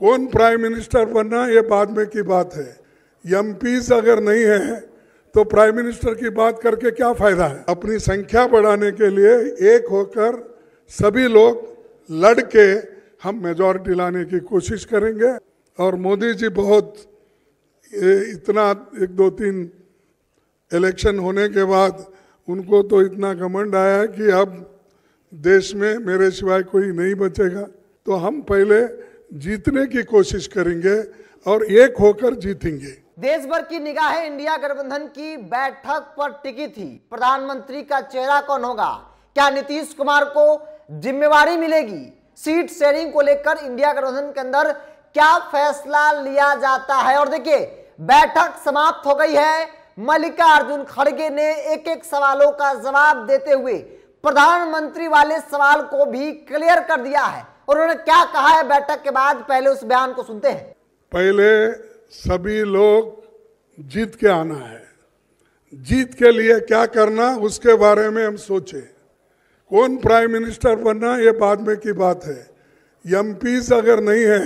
कौन prime minister बनना ये बाद में की बात है एम अगर नहीं है तो प्राइम मिनिस्टर की बात करके क्या फायदा है अपनी संख्या बढ़ाने के लिए एक होकर सभी लोग लड़ के हम मेजॉरिटी लाने की कोशिश करेंगे और मोदी जी बहुत इतना एक दो तीन इलेक्शन होने के बाद उनको तो इतना घमंड आया है कि अब देश में मेरे सिवाय कोई नहीं बचेगा तो हम पहले जीतने की कोशिश करेंगे और एक होकर जीतेंगे देश भर की निगाहें इंडिया गठबंधन की बैठक पर टिकी थी प्रधानमंत्री का चेहरा कौन होगा क्या नीतीश कुमार को जिम्मेवारी मिलेगी सीट शेयरिंग को लेकर इंडिया गठबंधन के अंदर क्या फैसला लिया जाता है और देखिए बैठक समाप्त हो गई है अर्जुन खड़गे ने एक एक सवालों का जवाब देते हुए प्रधानमंत्री वाले सवाल को भी क्लियर कर दिया है और उन्होंने क्या कहा है बैठक के बाद पहले उस बयान को सुनते हैं पहले सभी लोग जीत के आना है जीत के लिए क्या करना उसके बारे में हम सोचे कौन प्राइम मिनिस्टर बनना ये बाद में की बात है एम अगर नहीं है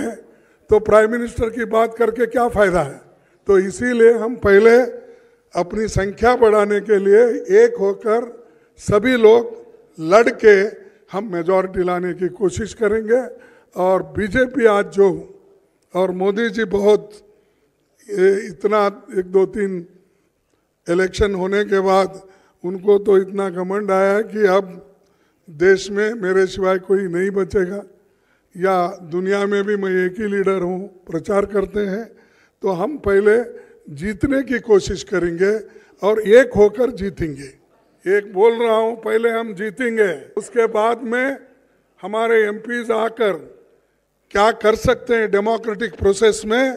तो प्राइम मिनिस्टर की बात करके क्या फ़ायदा है तो इसीलिए हम पहले अपनी संख्या बढ़ाने के लिए एक होकर सभी लोग लड़ के हम मेजॉरिटी लाने की कोशिश करेंगे और बीजेपी आज जो और मोदी जी बहुत ये इतना एक दो तीन इलेक्शन होने के बाद उनको तो इतना घमंड आया है कि अब देश में मेरे सिवाय कोई नहीं बचेगा या दुनिया में भी मैं एक ही लीडर हूँ प्रचार करते हैं तो हम पहले जीतने की कोशिश करेंगे और एक होकर जीतेंगे एक बोल रहा हूं पहले हम जीतेंगे उसके बाद में हमारे एम आकर क्या कर सकते हैं डेमोक्रेटिक प्रोसेस में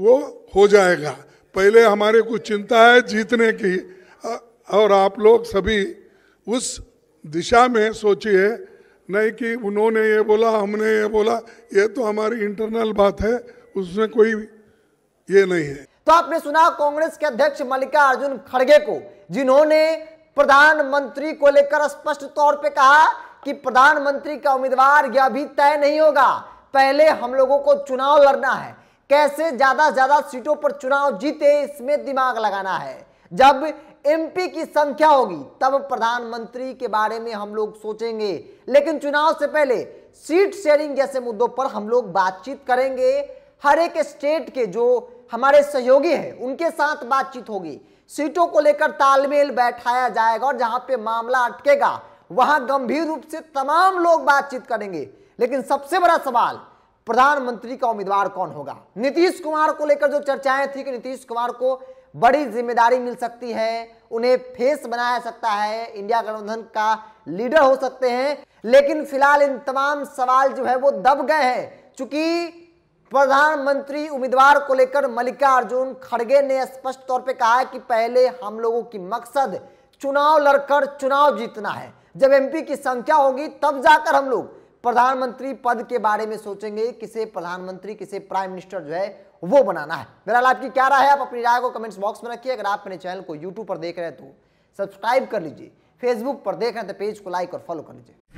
वो हो जाएगा पहले हमारे कुछ चिंता है जीतने की और आप लोग सभी उस दिशा में सोचिए नहीं कि उन्होंने ये बोला हमने ये बोला ये तो हमारी इंटरनल बात है उसमें कोई ये नहीं है तो आपने सुना कांग्रेस के अध्यक्ष मल्लिका अर्जुन खड़गे को जिन्होंने प्रधानमंत्री को लेकर स्पष्ट तौर पे कहा कि प्रधानमंत्री का उम्मीदवार यह अभी तय नहीं होगा पहले हम लोगों को चुनाव लड़ना है कैसे ज्यादा ज्यादा सीटों पर चुनाव जीते इसमें दिमाग लगाना है जब एमपी की संख्या होगी तब प्रधानमंत्री के बारे में हम लोग सोचेंगे लेकिन चुनाव से पहले सीट शेयरिंग जैसे मुद्दों पर हम लोग बातचीत करेंगे हर एक स्टेट के जो हमारे सहयोगी हैं उनके साथ बातचीत होगी सीटों को लेकर तालमेल बैठाया जाएगा और जहां पे मामला अटकेगा वहां गंभीर रूप से तमाम लोग बातचीत करेंगे लेकिन सबसे बड़ा सवाल प्रधानमंत्री का उम्मीदवार कौन होगा नीतीश कुमार को लेकर जो चर्चाएं थी कि नीतीश कुमार को बड़ी जिम्मेदारी मिल सकती है उन्हें फेस बनाया सकता है इंडिया गठबंधन का लीडर हो सकते हैं लेकिन फिलहाल इन तमाम सवाल जो है वो दब गए हैं चूंकि प्रधानमंत्री उम्मीदवार को लेकर मल्लिकार्जुन खड़गे ने स्पष्ट तौर पे कहा है कि पहले हम लोगों की मकसद चुनाव लड़कर चुनाव जीतना है जब एमपी की संख्या होगी तब जाकर हम लोग प्रधानमंत्री पद के बारे में सोचेंगे किसे प्रधानमंत्री किसे प्राइम मिनिस्टर जो है वो बनाना है मेरा बहरहाल आपकी क्या राय है आप अपनी राय को कमेंट्स बॉक्स में रखिए अगर आप मेरे चैनल को यूट्यूब पर देख रहे हैं तो सब्सक्राइब कर लीजिए फेसबुक पर देख रहे हैं तो पेज को लाइक और फॉलो कर लीजिए